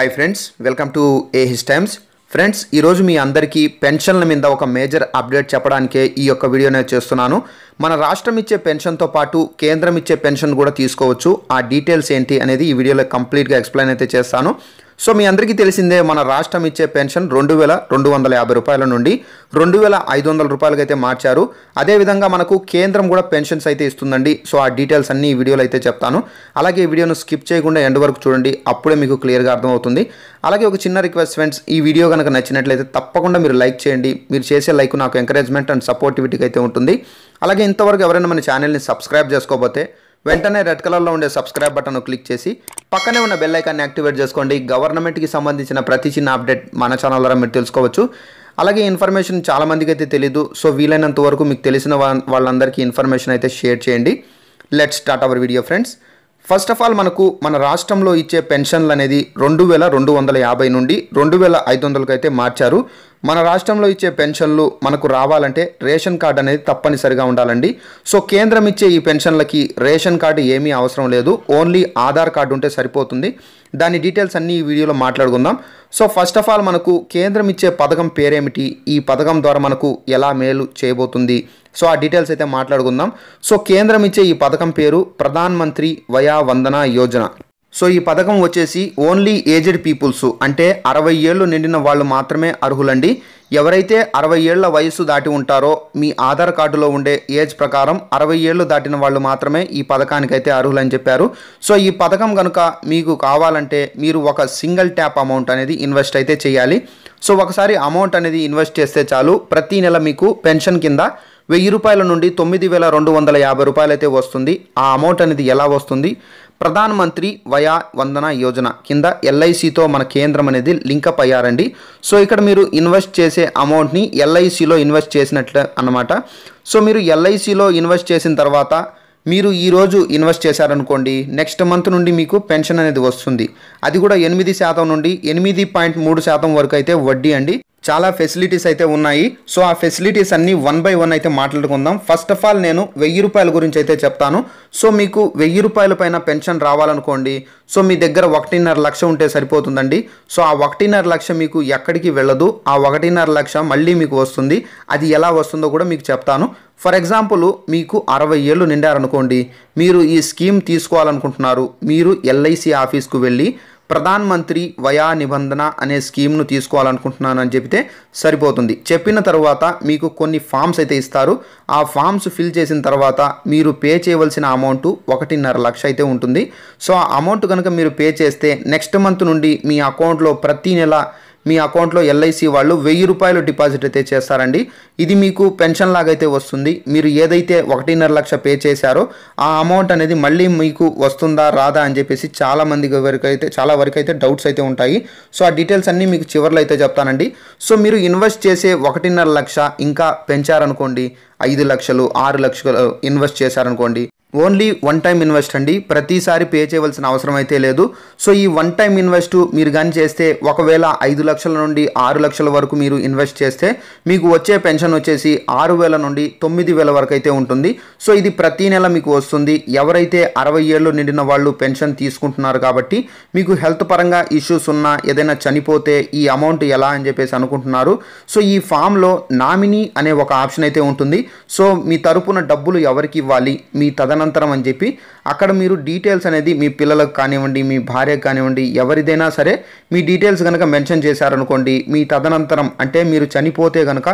hi friends welcome to a his times friends ఈరోజు మీ అందరికీ పెన్షన్ల మీద ఒక మేజర్ అప్డేట్ చెప్పడానికే ఈ యొక్క వీడియో నేను చేస్తున్నాను మన రాష్ట్రం ఇచ్చే పెన్షన్తో పాటు కేంద్రం ఇచ్చే పెన్షన్ కూడా తీసుకోవచ్చు ఆ డీటెయిల్స్ ఏంటి అనేది ఈ వీడియోలో కంప్లీట్గా ఎక్స్ప్లెయిన్ అయితే చేస్తాను సో మీ అందరికీ తెలిసిందే మన రాష్ట్రం ఇచ్చే పెన్షన్ రెండు వేల రెండు వందల యాభై రూపాయల నుండి రెండు వేల ఐదు వందల రూపాయలకి అయితే మార్చారు అదేవిధంగా మనకు కేంద్రం కూడా పెన్షన్స్ అయితే ఇస్తుందండి సో ఆ డీటెయిల్స్ అన్ని ఈ వీడియోలో అయితే చెప్తాను అలాగే ఈ వీడియోను స్కిప్ చేయకుండా ఎండ్ వరకు చూడండి అప్పుడే మీకు క్లియర్గా అర్థమవుతుంది అలాగే ఒక చిన్న రిక్వెస్ట్ ఫ్రెండ్స్ ఈ వీడియో కనుక నచ్చినట్లయితే తప్పకుండా మీరు లైక్ చేయండి మీరు చేసే లైక్ నాకు ఎంకరేజ్మెంట్ అండ్ సపోర్టివిటీకి అయితే ఉంటుంది అలాగే ఇంతవరకు ఎవరైనా మన ఛానల్ని సబ్స్క్రైబ్ చేసుకోకపోతే వెంటనే రెడ్ కలర్లో ఉండే సబ్స్క్రైబ్ బటన్ను క్లిక్ చేసి పక్కనే ఉన్న బెల్లైకాన్ని యాక్టివేట్ చేసుకోండి గవర్నమెంట్కి సంబంధించిన ప్రతి చిన్న అప్డేట్ మన ఛానల్ ద్వారా మీరు తెలుసుకోవచ్చు అలాగే ఇన్ఫర్మేషన్ చాలామందికి అయితే తెలీదు సో వీలైనంత వరకు మీకు తెలిసిన వాళ్ళందరికీ ఇన్ఫర్మేషన్ అయితే షేర్ చేయండి let start our video friends first of all మనకు మన రాష్ట్రంలో ఇచ్చే పెన్షన్లు అనేది రెండు వేల రెండు వందల యాభై నుండి రెండు వేల ఐదు వందలకైతే మార్చారు మన రాష్ట్రంలో ఇచ్చే పెన్షన్లు మనకు రావాలంటే రేషన్ కార్డు అనేది తప్పనిసరిగా ఉండాలండి సో కేంద్రం ఇచ్చే ఈ పెన్షన్లకి రేషన్ కార్డు ఏమీ అవసరం లేదు ఓన్లీ ఆధార్ కార్డు ఉంటే సరిపోతుంది దాని డీటెయిల్స్ అన్నీ ఈ వీడియోలో మాట్లాడుకుందాం సో ఫస్ట్ ఆఫ్ ఆల్ మనకు కేంద్రం ఇచ్చే పథకం పేరేమిటి ఈ పథకం ద్వారా మనకు ఎలా మేలు చేయబోతుంది సో ఆ డీటెయిల్స్ అయితే మాట్లాడుకుందాం సో కేంద్రం ఇచ్చే ఈ పథకం పేరు ప్రధాన్ మంత్రి వయా వందన యోజన సో ఈ పథకం వచ్చేసి ఓన్లీ ఏజ్డ్ పీపుల్స్ అంటే అరవై ఏళ్ళు నిండిన వాళ్ళు మాత్రమే అర్హులండి ఎవరైతే అరవై ఏళ్ల వయస్సు దాటి ఉంటారో మీ ఆధార్ కార్డులో ఉండే ఏజ్ ప్రకారం అరవై ఏళ్ళు దాటిన వాళ్ళు మాత్రమే ఈ పథకానికైతే అర్హులని చెప్పారు సో ఈ పథకం కనుక మీకు కావాలంటే మీరు ఒక సింగిల్ ట్యాప్ అమౌంట్ అనేది ఇన్వెస్ట్ అయితే చేయాలి సో ఒకసారి అమౌంట్ అనేది ఇన్వెస్ట్ చేస్తే చాలు ప్రతి నెల మీకు పెన్షన్ కింద వెయ్యి రూపాయల నుండి తొమ్మిది వేల రెండు వందల యాభై రూపాయలైతే వస్తుంది ఆ అమౌంట్ అనేది ఎలా వస్తుంది ప్రధాన మంత్రి వయా వందన యోజన కింద ఎల్ఐసితో మన కేంద్రం అనేది లింకప్ అయ్యారండి సో ఇక్కడ మీరు ఇన్వెస్ట్ చేసే అమౌంట్ని ఎల్ఐసిలో ఇన్వెస్ట్ చేసినట్లు అనమాట సో మీరు ఎల్ఐసిలో ఇన్వెస్ట్ చేసిన తర్వాత మీరు ఈరోజు ఇన్వెస్ట్ చేశారనుకోండి నెక్స్ట్ మంత్ నుండి మీకు పెన్షన్ అనేది వస్తుంది అది కూడా ఎనిమిది శాతం నుండి ఎనిమిది పాయింట్ మూడు శాతం వరకు అయితే వడ్డీ అండి చాలా ఫెసిలిటీస్ అయితే ఉన్నాయి సో ఆ ఫెసిలిటీస్ అన్ని వన్ బై వన్ అయితే మాట్లాడుకుందాం ఫస్ట్ ఆఫ్ ఆల్ నేను వెయ్యి రూపాయల గురించి అయితే చెప్తాను సో మీకు వెయ్యి రూపాయల పైన పెన్షన్ రావాలనుకోండి సో మీ దగ్గర ఒకటిన్నర లక్ష ఉంటే సరిపోతుందండి సో ఆ ఒకటిన్నర లక్ష మీకు ఎక్కడికి వెళ్ళదు ఆ ఒకటిన్నర లక్ష మళ్ళీ మీకు వస్తుంది అది ఎలా వస్తుందో కూడా మీకు చెప్తాను ఫర్ ఎగ్జాంపుల్ మీకు అరవై ఏళ్ళు నిండారనుకోండి మీరు ఈ స్కీమ్ తీసుకోవాలనుకుంటున్నారు మీరు ఎల్ఐసి ఆఫీస్కు వెళ్ళి ప్రధానమంత్రి వయా నిబంధన అనే స్కీమ్ను తీసుకోవాలనుకుంటున్నానని చెబితే సరిపోతుంది చెప్పిన తర్వాత మీకు కొన్ని ఫామ్స్ అయితే ఇస్తారు ఆ ఫామ్స్ ఫిల్ చేసిన తర్వాత మీరు పే చేయవలసిన అమౌంట్ ఒకటిన్నర లక్ష అయితే ఉంటుంది సో ఆ అమౌంట్ కనుక మీరు పే చేస్తే నెక్స్ట్ మంత్ నుండి మీ అకౌంట్లో ప్రతీ నెల మీ అకౌంట్లో ఎల్ఐసి వాళ్ళు వెయ్యి రూపాయలు డిపాజిట్ అయితే చేస్తారండి ఇది మీకు పెన్షన్ లాగైతే వస్తుంది మీరు ఏదైతే ఒకటిన్నర లక్ష పే చేశారో ఆ అమౌంట్ అనేది మళ్ళీ మీకు వస్తుందా రాదా అని చెప్పేసి చాలా మంది వరకు అయితే చాలా వరకు అయితే డౌట్స్ అయితే ఉంటాయి సో ఆ డీటెయిల్స్ అన్నీ మీకు చివరిలో అయితే చెప్తానండి సో మీరు ఇన్వెస్ట్ చేసే ఒకటిన్నర లక్ష ఇంకా పెంచారనుకోండి ఐదు లక్షలు ఆరు లక్షలు ఇన్వెస్ట్ చేశారనుకోండి ఓన్లీ వన్ టైం ఇన్వెస్ట్ అండి ప్రతిసారి పే చేయవలసిన అవసరం అయితే లేదు సో ఈ వన్ టైం ఇన్వెస్ట్ మీరు కానీ చేస్తే ఒకవేళ ఐదు లక్షల నుండి ఆరు లక్షల వరకు మీరు ఇన్వెస్ట్ చేస్తే మీకు వచ్చే పెన్షన్ వచ్చేసి ఆరు వేల నుండి తొమ్మిది వేల వరకు అయితే ఉంటుంది సో ఇది ప్రతి నెల మీకు వస్తుంది ఎవరైతే అరవై ఏళ్ళు నిండిన వాళ్ళు పెన్షన్ తీసుకుంటున్నారు కాబట్టి మీకు హెల్త్ పరంగా ఇష్యూస్ ఉన్నా ఏదైనా చనిపోతే ఈ అమౌంట్ ఎలా అని చెప్పేసి అనుకుంటున్నారు సో ఈ ఫామ్లో నామినీ అనే ఒక ఆప్షన్ అయితే ఉంటుంది సో మీ తరపున డబ్బులు ఎవరికి ఇవ్వాలి మీ తదన తదనంతరం అని చెప్పి అక్కడ మీరు డీటెయిల్స్ అనేది మీ పిల్లలకు కానివ్వండి మీ భార్యకు కానివ్వండి ఎవరిదైనా సరే మీ డీటెయిల్స్ కనుక మెన్షన్ చేశారనుకోండి మీ తదనంతరం అంటే మీరు చనిపోతే కనుక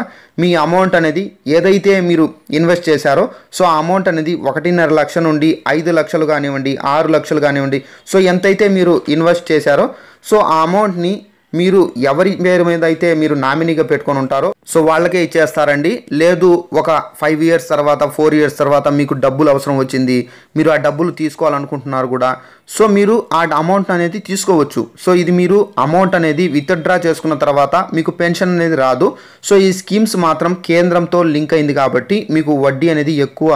మీ అమౌంట్ అనేది ఏదైతే మీరు ఇన్వెస్ట్ చేశారో సో ఆ అమౌంట్ అనేది ఒకటిన్నర లక్ష నుండి ఐదు లక్షలు కానివ్వండి ఆరు లక్షలు కానివ్వండి సో ఎంతైతే మీరు ఇన్వెస్ట్ చేశారో సో ఆ అమౌంట్ని మీరు ఎవరి పేరు మీద అయితే మీరు నామినీగా పెట్టుకొని ఉంటారో సో వాళ్ళకే ఇచ్చేస్తారండి లేదు ఒక ఫైవ్ ఇయర్స్ తర్వాత ఫోర్ ఇయర్స్ తర్వాత మీకు డబ్బులు అవసరం వచ్చింది మీరు ఆ డబ్బులు తీసుకోవాలనుకుంటున్నారు కూడా సో మీరు ఆ అమౌంట్ అనేది తీసుకోవచ్చు సో ఇది మీరు అమౌంట్ అనేది విత్డ్రా చేసుకున్న తర్వాత మీకు పెన్షన్ అనేది రాదు సో ఈ స్కీమ్స్ మాత్రం కేంద్రంతో లింక్ అయింది కాబట్టి మీకు వడ్డీ అనేది ఎక్కువ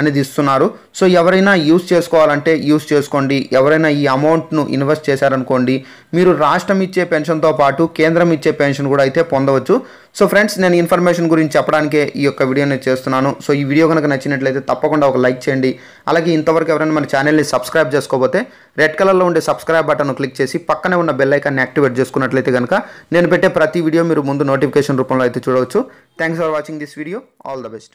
అనేది ఇస్తున్నారు సో ఎవరైనా యూస్ చేసుకోవాలంటే యూస్ చేసుకోండి ఎవరైనా ఈ అమౌంట్ను ఇన్వెస్ట్ చేశారనుకోండి మీరు రాష్ట్రం ఇచ్చే పెన్షన్తో పాటు కేంద్రం ఇచ్చే పెన్షన్ కూడా అయితే పొందవచ్చు సో ఫ్రెండ్స్ నేను ఇన్ఫర్మేషన్ గురించి చెప్పడానికే ఈ యొక్క వీడియోని చేస్తున్నాను సో ఈ వీడియో కనుక నచ్చినట్లయితే తప్పకుండా ఒక లైక్ చేయండి అలాగే ఇంతవరకు ఎవరైనా మన ఛానల్ని సబ్స్క్రైబ్ చేసుకోకపోతే రెడ్ కలర్లో ఉండే సబ్స్క్రైబ్ బటన్ క్లిక్ చేసి పక్కనే ఉన్న బెల్ ఐకాన్ని యాక్టివేట్ చేసుకున్నట్లయితే కనుక నేను పెట్టే ప్రతి వీడియో మీరు ముందు నోటిఫికేషన్ రూపంలో అయితే చూడవచ్చు thanks for watching this video all the best